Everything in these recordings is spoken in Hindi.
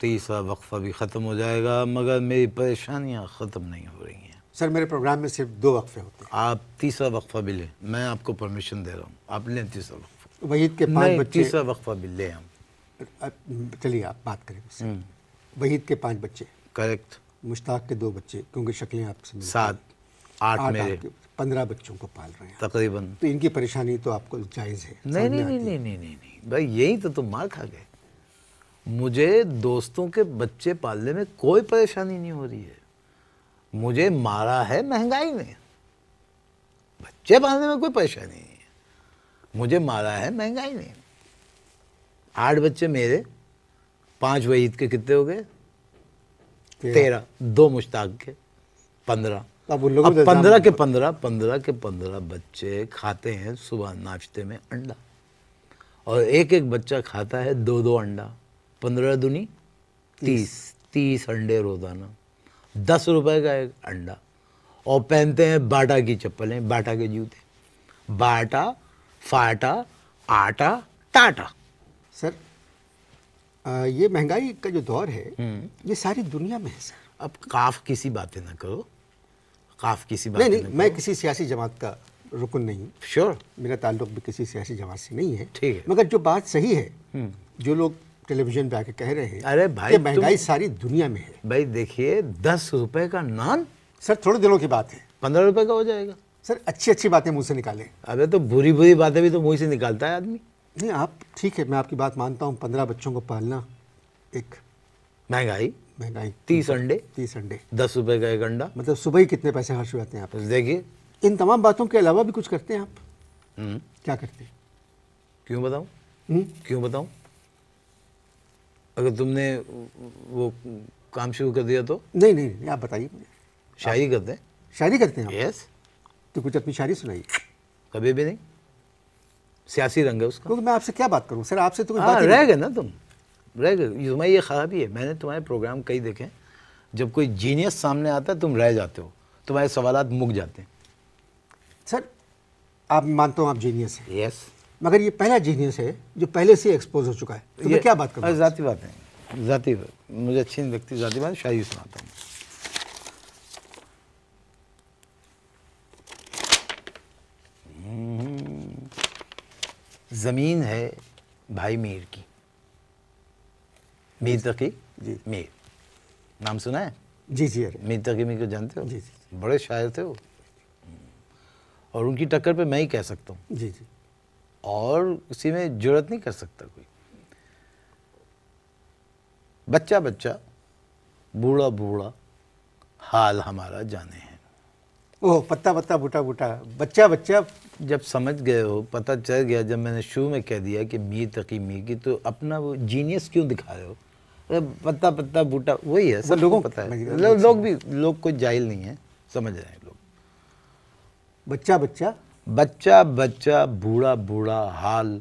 तीसरा वक्फा भी ख़त्म हो जाएगा मगर मेरी परेशानियाँ ख़त्म नहीं हो रही हैं सर मेरे प्रोग्राम में सिर्फ दो वक्फे होते हैं आप तीसरा वक्फा भी लें मैं आपको परमिशन दे रहा हूँ आप लें तीसरा वक्फा वहीद के पाँच बच्चे तीसरा वक्फा भी लें हम चलिए आप बात करें हम्म। वहीद के पाँच बच्चे करेक्ट मुश्ताक के दो बच्चे क्योंकि शक्लें आप सात आठ मेरे पंद्रह बच्चों को पाल रहे हैं तकरीबन तो इनकी परेशानी तो आपको जायज़ है नहीं नहीं नहीं नहीं नहीं भाई यही तो तुम मार खा गए मुझे दोस्तों के बच्चे पालने में कोई परेशानी नहीं हो रही है मुझे मारा है महंगाई ने बच्चे पालने में कोई परेशानी नहीं है मुझे मारा है महंगाई ने आठ बच्चे मेरे पांच वहीद के कितने हो गए तेरह दो मुश्ताक के पंद्रह अब तो पंद्रह के पंद्रह पंद्रह के पंद्रह बच्चे खाते हैं सुबह नाश्ते में अंडा और एक एक बच्चा खाता है दो दो अंडा पंद्रह दुनी तीस तीस अंडे रोज़ाना दस रुपए का एक अंडा और पहनते हैं बाटा की चप्पलें बाटा के जूते बाटा फाटा आटा टाटा सर आ, ये महंगाई का जो दौर है हम्म। ये सारी दुनिया में है सर अब काफ किसी बातें ना करो काफ किसी बात नहीं, नहीं, मैं किसी सियासी जमात का रुकन नहीं श्योर sure. मेरा ताल्लुक भी किसी सियासी जमात से नहीं है ठीक है मगर जो बात सही है हम्म। जो लोग टेलीविजन पे आके कह रहे हैं अरे भाई महंगाई सारी दुनिया में है भाई देखिए दस रुपए का नान सर थोड़े दिनों की बात है पंद्रह रुपए का हो जाएगा सर अच्छी अच्छी बातें मुंह से निकालें अरे तो बुरी बुरी बातें भी तो मुँह से निकालता है आदमी नहीं आप ठीक है मैं आपकी बात मानता हूँ पंद्रह बच्चों को पालना एक महंगाई महंगाई तीस अंडे तीस अंडे दस रुपए का एक अंडा मतलब सुबह ही कितने पैसे खर्च हो जाते हैं आप तो देखिए इन तमाम बातों के अलावा भी कुछ करते हैं आप हम्म। क्या करते हैं क्यों बताऊं हम्म। क्यों बताऊँ अगर तुमने वो काम शुरू कर दिया तो नहीं नहीं, नहीं आप बताइए मुझे शायरी करते हैं शायरी करते हैं यस तो कुछ अपनी शायरी सुनाइए कभी भी नहीं सियासी रंग है उसका क्योंकि तो मैं आपसे क्या बात करूँ सर आपसे तो कुछ हाँ, बात रह गए ना तुम रह गए तुम्हारी ये खराबी है मैंने तुम्हारे प्रोग्राम कई देखे जब कोई जीनियस सामने आता है तुम रह जाते हो तुम्हारे सवाल मुक जाते हैं सर आप मानता हूँ आप जीनियस हैं यस yes. मगर ये पहला जीनियस है जो पहले से एक्सपोज हो चुका है तो ये क्या बात कर जाती बात है जाती बात मुझे अच्छी व्यक्ति जाती बात शायरी सुनाता हूँ हम्म। ज़मीन है भाई मीर की मीर तकी जी मीर नाम सुना है जी जी अरे मीर तकी मीर को जानते हो जी जी बड़े शायर थे वो और उनकी टक्कर पे मैं ही कह सकता हूँ जी जी और किसी में जरूरत नहीं कर सकता कोई बच्चा बच्चा बूढ़ा बूढ़ा हाल हमारा जाने हैं ओह पत्ता पत्ता बूटा बूटा बच्चा बच्चा जब समझ गए हो पता चल गया जब मैंने शुरू में कह दिया कि मीर तकी मीर की तो अपना वो जीनियस क्यों दिखा रहे हो अरे पत्ता पत्ता बूटा वही है सब लोगों को पता है लोग लो, लो भी लोग कोई जाहिल नहीं है समझ रहे हैं लोग बच्चा बच्चा बच्चा बच्चा बूढ़ा बूढ़ा हाल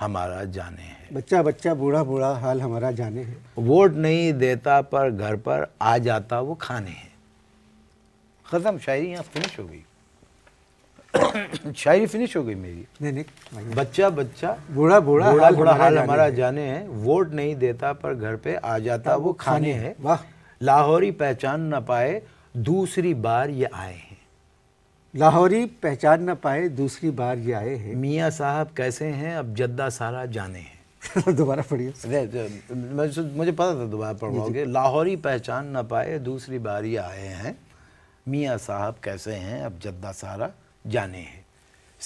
हमारा जाने है बच्चा बच्चा बूढ़ा बूढ़ा हाल हमारा जाने है वोट नहीं देता पर घर पर आ जाता वो खाने हैं ख़त्म शायरी यहाँ फिनिश हो गई शायरी फिनिश हो गई मेरी नहीं नहीं बच्चा बच्चा बूढ़ा बूढ़ा बूढ़ा बूढ़ा हाल हमारा जाने है वोट नहीं देता पर घर पे आ जाता हाँ, वो खाने हैं वाह लाहौरी पहचान न पाए दूसरी बार ये आए हैं लाहौरी पहचान ना पाए दूसरी बार ये आए हैं मियाँ साहब कैसे हैं अब जद्दा सारा जाने हैं दोबारा पढ़िए मुझे पता था दोबारा पढ़वाओगे लाहौरी पहचान ना पाए दूसरी बार ये आए हैं मियाँ साहब कैसे हैं अब जद्दा सारा जाने हैं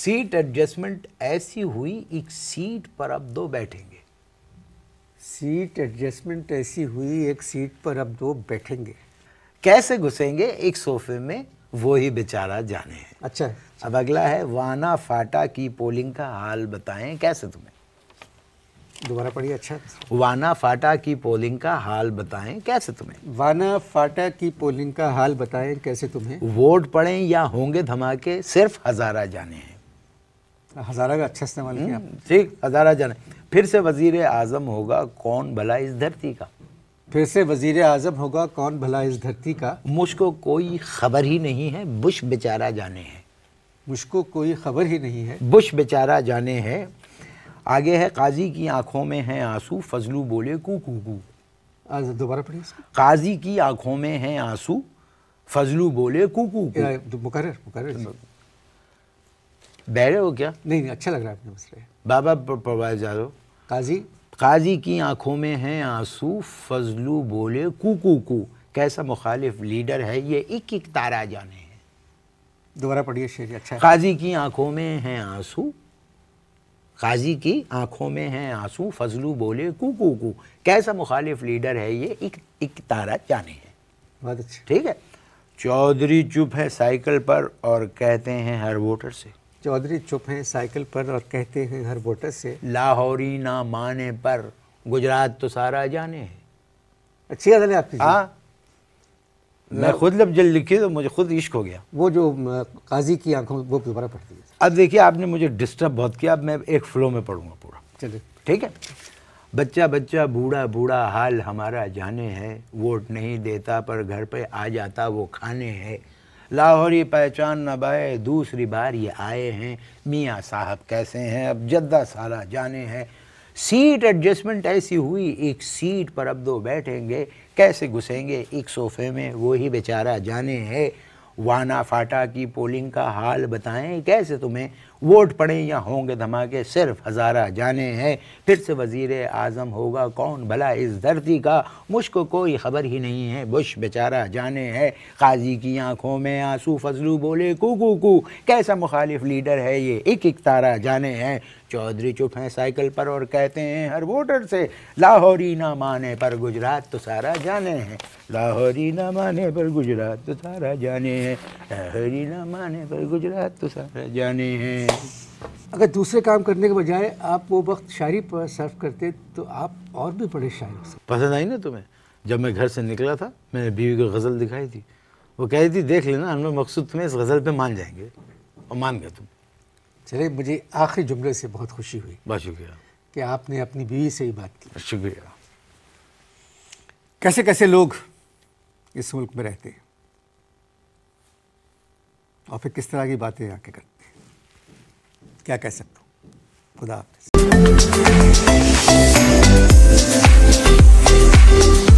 सीट एडजस्टमेंट ऐसी हुई एक सीट पर अब दो बैठेंगे सीट एडजस्टमेंट ऐसी हुई एक सीट पर अब दो बैठेंगे कैसे घुसेंगे एक सोफे में वो ही बेचारा जाने हैं अच्छा अब अगला है वाना फाटा की पोलिंग का हाल बताएं कैसे तुम्हें दोबारा पढ़िए अच्छा वाना फाटा की पोलिंग का हाल बताएं कैसे तुम्हें वाना फाटा की पोलिंग का हाल बताएं कैसे तुम्हें वोट पड़े या होंगे धमाके सिर्फ हजारा जाने हैं हजारा का अच्छा इस्तेमाल किया हम्म, ठीक हजारा जाने फिर से वजीर आजम होगा कौन भला इस धरती का फिर से वजीर आजम होगा कौन भला इस धरती का मुझको कोई खबर ही नहीं है बुश बेचारा जाने हैं मुझको कोई खबर ही नहीं है बुश बेचारा जाने हैं आगे है काजी की आंखों में है आंसू फजलू बोले कू कू कू दोबारा पढ़िए काजी की आंखों में है आंसू फजलू बोले कू कू मुकर मुकर बैठे हो क्या नहीं अच्छा लग रहा है बाबा परवाज जादो काजी काजी की आंखों में हैं आंसू फजलू बोले कुकू कु कैसा मुखालिफ लीडर है ये एक एक तारा जाने हैं दोबारा पढ़िए शेर अच्छा काजी की आंखों में हैं आंसू काजी की आंखों में हैं आंसू फजलू बोले कुकू कु कैसा मुखालिफ लीडर है ये एक एक तारा जाने हैं बहुत अच्छा ठीक है चौधरी चुप है साइकिल पर और कहते हैं हर वोटर से चौधरी चुप हैं साइकिल पर और कहते हैं हर वोटर से लाहौरी ना माने पर गुजरात तो सारा जाने है अच्छी गजल है आपकी हाँ मैं खुद जब जल लिखी तो मुझे खुद इश्क हो गया वो जो काजी की आंखों वो दोबारा पढ़ती है अब देखिए आपने मुझे डिस्टर्ब बहुत किया अब मैं एक फ्लो में पढ़ूंगा पूरा चलिए ठीक है बच्चा बच्चा बूढ़ा बूढ़ा हाल हमारा जाने है वोट नहीं देता पर घर पे आ जाता वो खाने है लाहौरी पहचान न बाए दूसरी बार ये आए हैं मियाँ साहब कैसे हैं अब जद्दा साला जाने हैं सीट एडजस्टमेंट ऐसी हुई एक सीट पर अब दो बैठेंगे कैसे घुसेंगे एक सोफे में वो ही बेचारा जाने है वाना फाटा की पोलिंग का हाल बताएं कैसे तुम्हें वोट पड़े या होंगे धमाके सिर्फ हज़ारा जाने हैं फिर से वज़ी आज़म होगा कौन भला इस धरती का मुझको कोई ख़बर ही नहीं है बुश बेचारा जाने है काजी की आंखों में आंसू फजलू बोले कु कू कू कैसा मुखालिफ लीडर है ये एक एक तारा जाने हैं चौधरी चुप हैं साइकिल पर और कहते हैं हर वोटर से लाहौरी ना माने पर गुजरात तो सारा जाने हैं लाहौरी ना माने पर गुजरात तो सारा जाने हैं लाहौरी ना माने पर गुजरात तो सारा जाने हैं हैं अगर दूसरे काम करने के बजाय आप वो वक्त शायरी पर सर्व करते तो आप और भी बड़े शायर हो पसंद आई ना तुम्हें जब मैं घर से निकला था मैंने बीवी को गज़ल दिखाई थी वो कह रही थी देख लेना अनवर मकसूद तुम्हें इस गज़ल पे मान जाएंगे और मान गए तुम चले मुझे आखिरी जुमले से बहुत खुशी हुई बहुत शुक्रिया कि आपने अपनी बीवी से ही बात की शुक्रिया कैसे कैसे लोग इस मुल्क में रहते हैं और फिर किस तरह की बातें आके करते क्या कह सकता हूँ खुदा हाफिज़